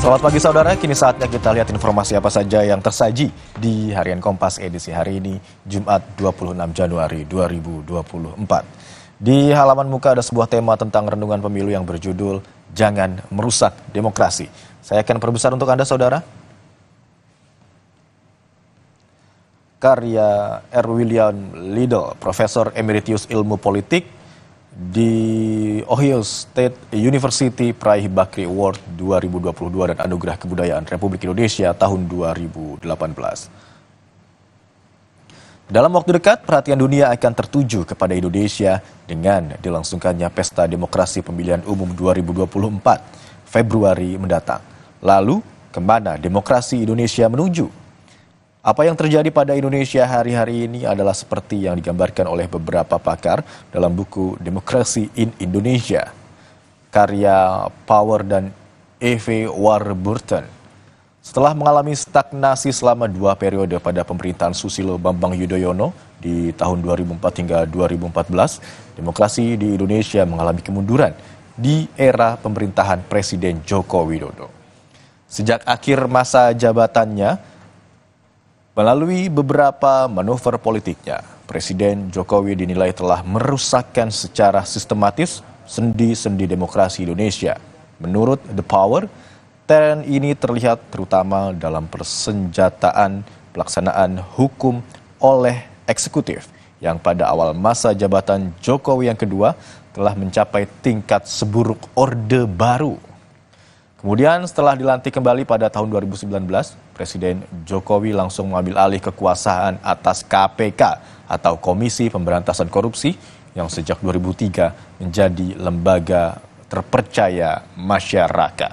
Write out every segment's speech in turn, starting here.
Selamat pagi saudara, kini saatnya kita lihat informasi apa saja yang tersaji di Harian Kompas edisi hari ini, Jumat 26 Januari 2024. Di halaman muka ada sebuah tema tentang rendungan pemilu yang berjudul Jangan Merusak Demokrasi. Saya akan perbesar untuk Anda saudara. Karya R. William Profesor Emeritius Ilmu Politik di Ohio State University Praih Bakri Award 2022 dan Anugerah Kebudayaan Republik Indonesia tahun 2018. Dalam waktu dekat, perhatian dunia akan tertuju kepada Indonesia dengan dilangsungkannya Pesta Demokrasi Pemilihan Umum 2024 Februari mendatang. Lalu, kemana demokrasi Indonesia menuju? Apa yang terjadi pada Indonesia hari-hari ini adalah seperti yang digambarkan oleh beberapa pakar dalam buku Demokrasi in Indonesia, karya Power dan E.V. Warburton. Setelah mengalami stagnasi selama dua periode pada pemerintahan Susilo Bambang Yudhoyono di tahun 2004 hingga 2014, demokrasi di Indonesia mengalami kemunduran di era pemerintahan Presiden Joko Widodo. Sejak akhir masa jabatannya, Melalui beberapa manuver politiknya, Presiden Jokowi dinilai telah merusakkan secara sistematis sendi-sendi demokrasi Indonesia. Menurut The Power, tren ini terlihat terutama dalam persenjataan pelaksanaan hukum oleh eksekutif yang pada awal masa jabatan Jokowi yang kedua telah mencapai tingkat seburuk Orde Baru. Kemudian setelah dilantik kembali pada tahun 2019, Presiden Jokowi langsung mengambil alih kekuasaan atas KPK atau Komisi Pemberantasan Korupsi yang sejak 2003 menjadi lembaga terpercaya masyarakat.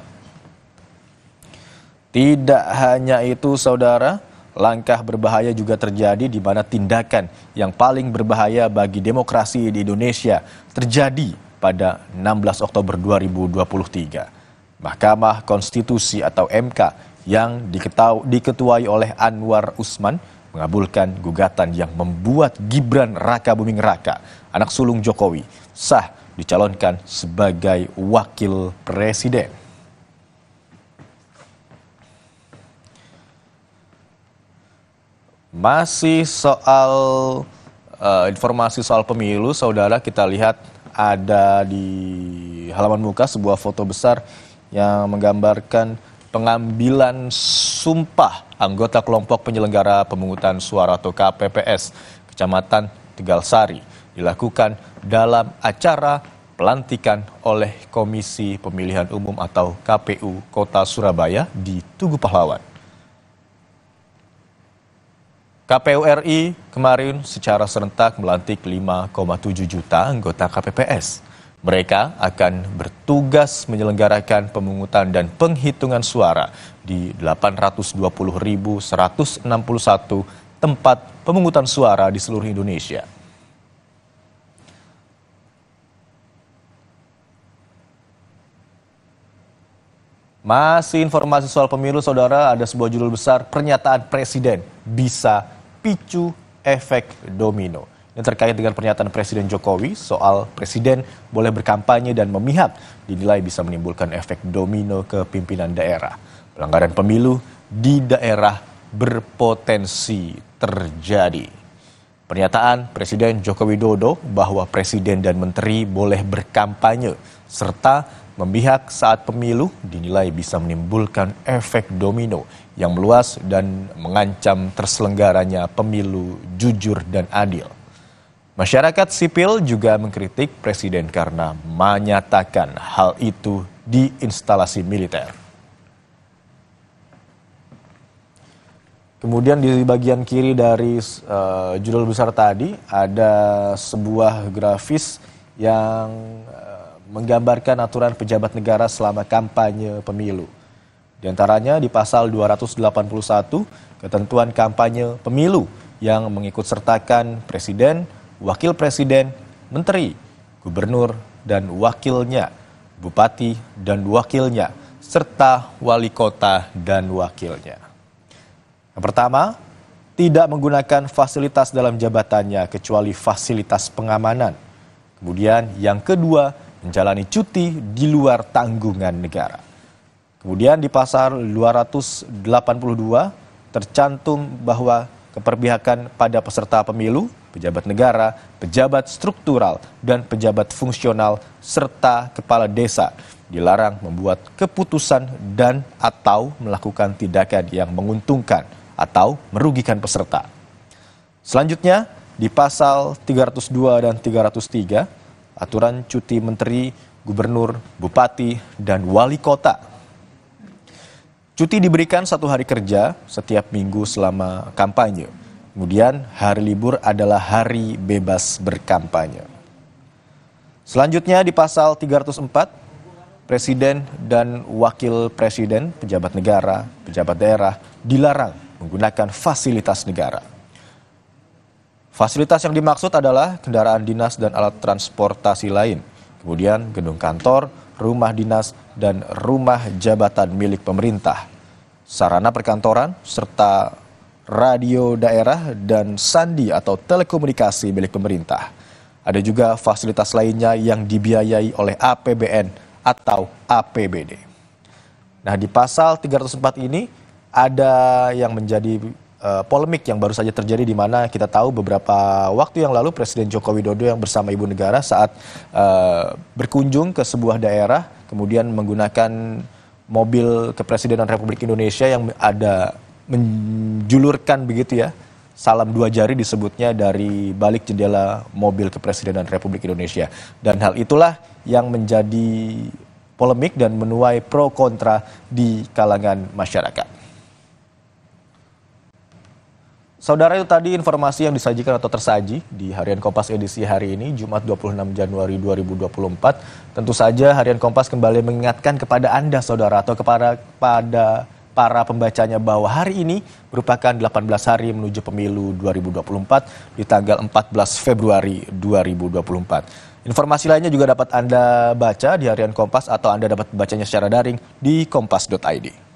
Tidak hanya itu saudara, langkah berbahaya juga terjadi di mana tindakan yang paling berbahaya bagi demokrasi di Indonesia terjadi pada 16 Oktober 2023 Mahkamah Konstitusi atau MK yang diketau, diketuai oleh Anwar Usman mengabulkan gugatan yang membuat Gibran Raka Buming Raka, anak sulung Jokowi, sah dicalonkan sebagai wakil presiden. Masih soal uh, informasi soal pemilu, saudara kita lihat ada di halaman muka sebuah foto besar yang menggambarkan pengambilan sumpah anggota kelompok penyelenggara pemungutan suara atau KPPS Kecamatan Tegal Sari dilakukan dalam acara pelantikan oleh Komisi Pemilihan Umum atau KPU Kota Surabaya di Tugu Pahlawan. KPU RI kemarin secara serentak melantik 5,7 juta anggota KPPS. Mereka akan bertugas menyelenggarakan pemungutan dan penghitungan suara di 820.161 tempat pemungutan suara di seluruh Indonesia. Masih informasi soal pemilu, saudara, ada sebuah judul besar pernyataan presiden bisa picu efek domino yang terkait dengan pernyataan Presiden Jokowi soal Presiden boleh berkampanye dan memihak dinilai bisa menimbulkan efek domino ke pimpinan daerah. Pelanggaran pemilu di daerah berpotensi terjadi. Pernyataan Presiden Joko Widodo bahwa Presiden dan Menteri boleh berkampanye serta memihak saat pemilu dinilai bisa menimbulkan efek domino yang meluas dan mengancam terselenggaranya pemilu jujur dan adil. Masyarakat sipil juga mengkritik presiden karena menyatakan hal itu di instalasi militer. Kemudian di bagian kiri dari uh, judul besar tadi ada sebuah grafis yang eh, menggambarkan aturan pejabat negara selama kampanye pemilu. Di antaranya di pasal 281 ketentuan kampanye pemilu yang mengikutsertakan presiden, Wakil Presiden, Menteri, Gubernur, dan Wakilnya, Bupati dan Wakilnya, serta Wali Kota dan Wakilnya. Yang pertama, tidak menggunakan fasilitas dalam jabatannya kecuali fasilitas pengamanan. Kemudian yang kedua, menjalani cuti di luar tanggungan negara. Kemudian di Pasal 282 tercantum bahwa keperbihakan pada peserta pemilu pejabat negara, pejabat struktural, dan pejabat fungsional, serta kepala desa dilarang membuat keputusan dan atau melakukan tindakan yang menguntungkan atau merugikan peserta. Selanjutnya, di pasal 302 dan 303, aturan cuti menteri, gubernur, bupati, dan wali kota. Cuti diberikan satu hari kerja setiap minggu selama kampanye. Kemudian hari libur adalah hari bebas berkampanye. Selanjutnya di pasal 304 Presiden dan Wakil Presiden, pejabat negara, pejabat daerah dilarang menggunakan fasilitas negara. Fasilitas yang dimaksud adalah kendaraan dinas dan alat transportasi lain, kemudian gedung kantor, rumah dinas, dan rumah jabatan milik pemerintah, sarana perkantoran, serta radio daerah, dan sandi atau telekomunikasi milik pemerintah. Ada juga fasilitas lainnya yang dibiayai oleh APBN atau APBD. Nah, di pasal 304 ini ada yang menjadi uh, polemik yang baru saja terjadi di mana kita tahu beberapa waktu yang lalu Presiden Joko Widodo yang bersama ibu negara saat uh, berkunjung ke sebuah daerah kemudian menggunakan mobil kepresidenan Republik Indonesia yang ada menjulurkan begitu ya salam dua jari disebutnya dari balik jendela mobil kepresidenan Republik Indonesia. Dan hal itulah yang menjadi polemik dan menuai pro kontra di kalangan masyarakat. Saudara itu tadi informasi yang disajikan atau tersaji di Harian Kompas edisi hari ini Jumat 26 Januari 2024. Tentu saja Harian Kompas kembali mengingatkan kepada Anda saudara atau kepada pada para pembacanya bahwa hari ini merupakan 18 hari menuju pemilu 2024 di tanggal 14 Februari 2024. Informasi lainnya juga dapat Anda baca di harian Kompas atau Anda dapat membacanya secara daring di kompas.id.